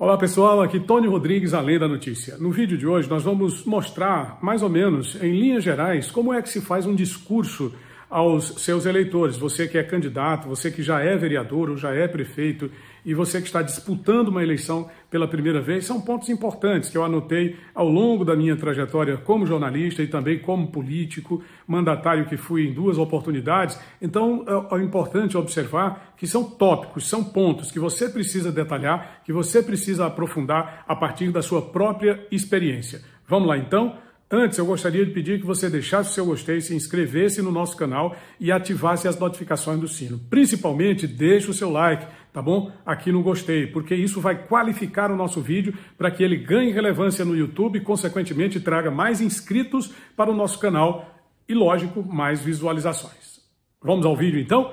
Olá pessoal, aqui Tony Rodrigues, Além da Notícia. No vídeo de hoje nós vamos mostrar, mais ou menos, em linhas gerais, como é que se faz um discurso aos seus eleitores. Você que é candidato, você que já é vereador ou já é prefeito e você que está disputando uma eleição pela primeira vez, são pontos importantes que eu anotei ao longo da minha trajetória como jornalista e também como político, mandatário que fui em duas oportunidades. Então é, é importante observar que são tópicos, são pontos que você precisa detalhar, que você precisa aprofundar a partir da sua própria experiência. Vamos lá então? Antes, eu gostaria de pedir que você deixasse o seu gostei, se inscrevesse no nosso canal e ativasse as notificações do sino. Principalmente, deixe o seu like, tá bom? Aqui no gostei, porque isso vai qualificar o nosso vídeo para que ele ganhe relevância no YouTube e, consequentemente, traga mais inscritos para o nosso canal e, lógico, mais visualizações. Vamos ao vídeo, então?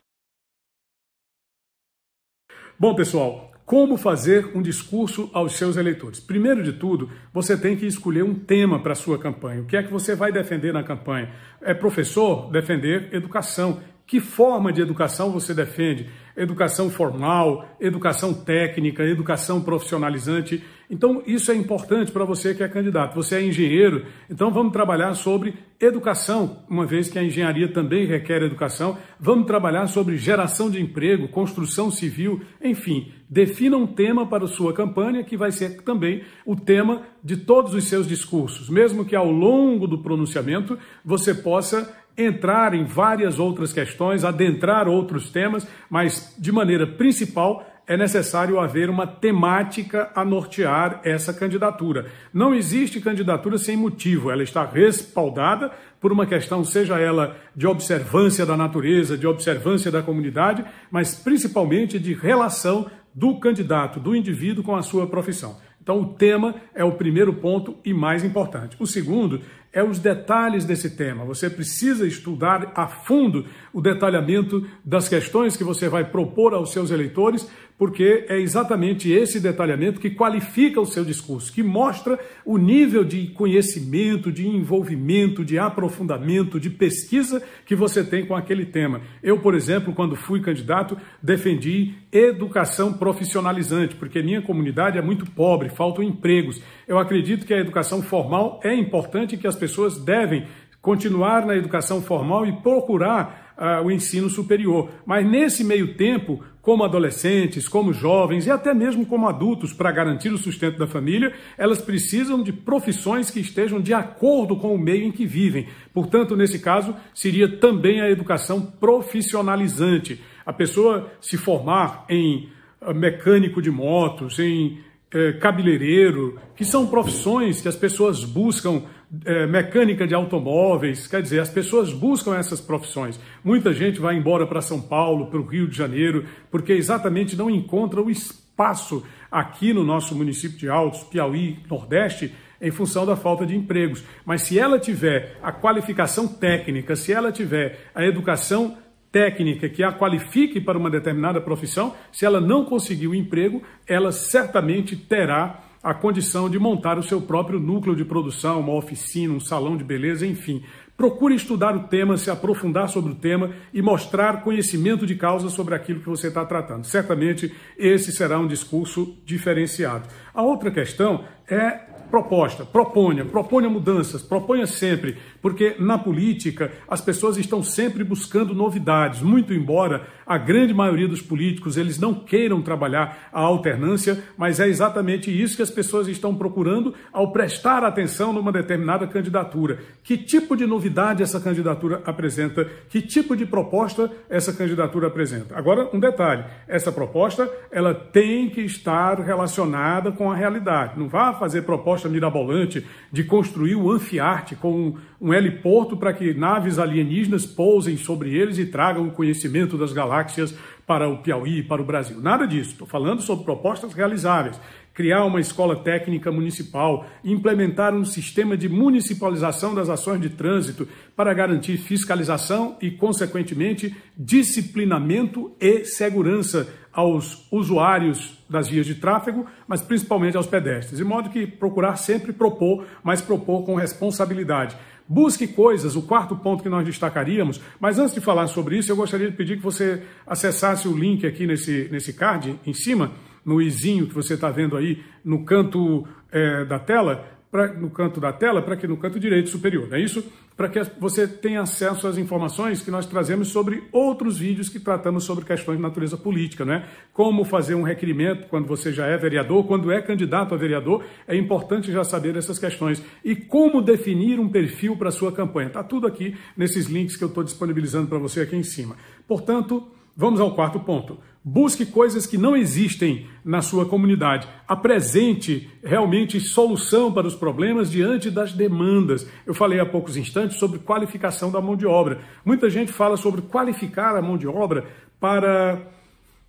Bom, pessoal, como fazer um discurso aos seus eleitores. Primeiro de tudo, você tem que escolher um tema para a sua campanha. O que é que você vai defender na campanha? É professor defender educação. Que forma de educação você defende? Educação formal, educação técnica, educação profissionalizante. Então, isso é importante para você que é candidato. Você é engenheiro, então vamos trabalhar sobre educação, uma vez que a engenharia também requer educação. Vamos trabalhar sobre geração de emprego, construção civil, enfim. Defina um tema para a sua campanha que vai ser também o tema de todos os seus discursos, mesmo que ao longo do pronunciamento você possa entrar em várias outras questões, adentrar outros temas, mas de maneira principal é necessário haver uma temática a nortear essa candidatura. Não existe candidatura sem motivo, ela está respaldada por uma questão, seja ela de observância da natureza, de observância da comunidade, mas principalmente de relação do candidato, do indivíduo com a sua profissão. Então, o tema é o primeiro ponto e mais importante. O segundo é os detalhes desse tema. Você precisa estudar a fundo o detalhamento das questões que você vai propor aos seus eleitores, porque é exatamente esse detalhamento que qualifica o seu discurso, que mostra o nível de conhecimento, de envolvimento, de aprofundamento, de pesquisa que você tem com aquele tema. Eu, por exemplo, quando fui candidato, defendi educação profissionalizante, porque minha comunidade é muito pobre, faltam empregos. Eu acredito que a educação formal é importante e que as pessoas devem continuar na educação formal e procurar uh, o ensino superior. Mas nesse meio tempo, como adolescentes, como jovens e até mesmo como adultos, para garantir o sustento da família, elas precisam de profissões que estejam de acordo com o meio em que vivem. Portanto, nesse caso, seria também a educação profissionalizante. A pessoa se formar em ah, mecânico de motos, em é, cabeleireiro, que são profissões que as pessoas buscam, é, mecânica de automóveis, quer dizer, as pessoas buscam essas profissões. Muita gente vai embora para São Paulo, para o Rio de Janeiro, porque exatamente não encontra o espaço aqui no nosso município de Altos, Piauí, Nordeste, em função da falta de empregos. Mas se ela tiver a qualificação técnica, se ela tiver a educação técnica que a qualifique para uma determinada profissão, se ela não conseguir o emprego, ela certamente terá a condição de montar o seu próprio núcleo de produção, uma oficina, um salão de beleza, enfim. Procure estudar o tema, se aprofundar sobre o tema e mostrar conhecimento de causa sobre aquilo que você está tratando. Certamente esse será um discurso diferenciado. A outra questão é proposta, proponha, proponha mudanças, proponha sempre, porque na política as pessoas estão sempre buscando novidades, muito embora a grande maioria dos políticos eles não queiram trabalhar a alternância, mas é exatamente isso que as pessoas estão procurando ao prestar atenção numa determinada candidatura. Que tipo de novidade essa candidatura apresenta? Que tipo de proposta essa candidatura apresenta? Agora, um detalhe, essa proposta, ela tem que estar relacionada com a realidade. Não vá fazer proposta proposta mirabolante de construir o anfiarte com um heliporto para que naves alienígenas pousem sobre eles e tragam o conhecimento das galáxias para o Piauí, para o Brasil. Nada disso. Estou falando sobre propostas realizáveis. Criar uma escola técnica municipal, implementar um sistema de municipalização das ações de trânsito para garantir fiscalização e, consequentemente, disciplinamento e segurança aos usuários das vias de tráfego, mas principalmente aos pedestres. De modo que procurar sempre propor, mas propor com responsabilidade Busque coisas, o quarto ponto que nós destacaríamos, mas antes de falar sobre isso, eu gostaria de pedir que você acessasse o link aqui nesse, nesse card em cima, no izinho que você está vendo aí no canto é, da tela, pra, no canto da tela, para que no canto direito superior, não é isso? Para que você tenha acesso às informações que nós trazemos sobre outros vídeos que tratamos sobre questões de natureza política, não é? Como fazer um requerimento quando você já é vereador, quando é candidato a vereador, é importante já saber essas questões. E como definir um perfil para sua campanha. Está tudo aqui nesses links que eu estou disponibilizando para você aqui em cima. Portanto, vamos ao quarto ponto. Busque coisas que não existem na sua comunidade. Apresente realmente solução para os problemas diante das demandas. Eu falei há poucos instantes sobre qualificação da mão de obra. Muita gente fala sobre qualificar a mão de obra para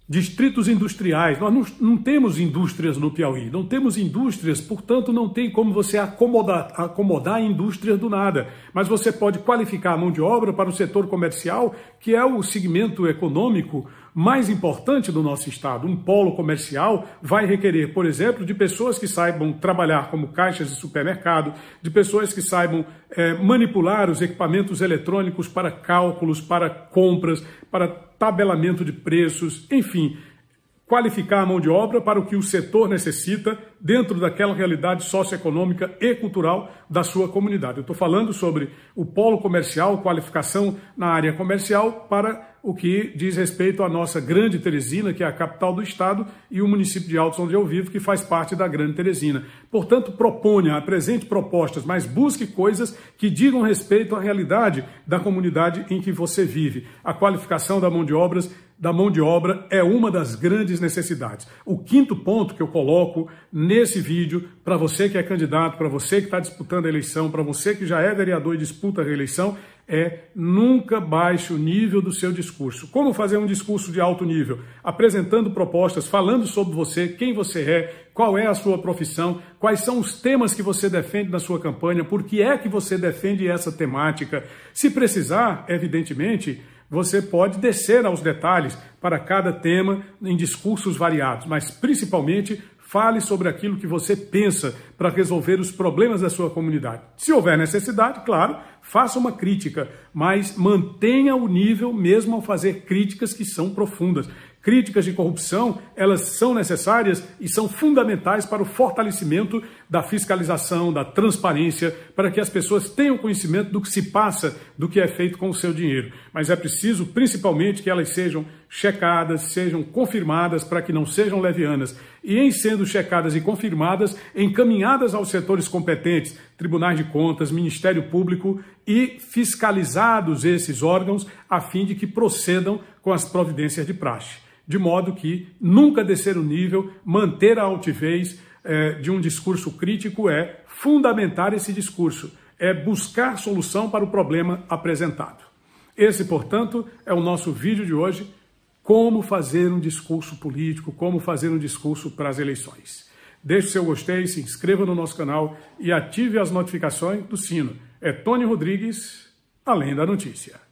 distritos industriais. Nós não, não temos indústrias no Piauí, não temos indústrias, portanto, não tem como você acomodar, acomodar a indústria do nada. Mas você pode qualificar a mão de obra para o setor comercial, que é o segmento econômico mais importante do nosso estado. Um polo comercial vai requerer, por exemplo, de pessoas que saibam trabalhar como caixas de supermercado, de pessoas que saibam é, manipular os equipamentos eletrônicos para cálculos, para compras, para tabelamento de preços, enfim qualificar a mão de obra para o que o setor necessita dentro daquela realidade socioeconômica e cultural da sua comunidade. Eu estou falando sobre o polo comercial, qualificação na área comercial para o que diz respeito à nossa Grande Teresina, que é a capital do estado, e o município de Altos, onde eu vivo, que faz parte da Grande Teresina. Portanto, proponha, apresente propostas, mas busque coisas que digam respeito à realidade da comunidade em que você vive. A qualificação da mão de obras da mão de obra é uma das grandes necessidades. O quinto ponto que eu coloco nesse vídeo, para você que é candidato, para você que está disputando a eleição, para você que já é vereador e disputa a reeleição, é nunca baixe o nível do seu discurso. Como fazer um discurso de alto nível? Apresentando propostas, falando sobre você, quem você é, qual é a sua profissão, quais são os temas que você defende na sua campanha, por que é que você defende essa temática. Se precisar, evidentemente, você pode descer aos detalhes para cada tema em discursos variados, mas principalmente fale sobre aquilo que você pensa para resolver os problemas da sua comunidade. Se houver necessidade, claro, faça uma crítica, mas mantenha o nível mesmo ao fazer críticas que são profundas. Críticas de corrupção, elas são necessárias e são fundamentais para o fortalecimento da fiscalização, da transparência, para que as pessoas tenham conhecimento do que se passa, do que é feito com o seu dinheiro. Mas é preciso, principalmente, que elas sejam checadas, sejam confirmadas, para que não sejam levianas. E em sendo checadas e confirmadas, encaminhadas aos setores competentes, tribunais de contas, Ministério Público, e fiscalizados esses órgãos, a fim de que procedam com as providências de praxe de modo que nunca descer o nível, manter a altivez é, de um discurso crítico é fundamentar esse discurso, é buscar solução para o problema apresentado. Esse, portanto, é o nosso vídeo de hoje: como fazer um discurso político, como fazer um discurso para as eleições. Deixe seu gostei, se inscreva no nosso canal e ative as notificações do sino. É Tony Rodrigues, além da notícia.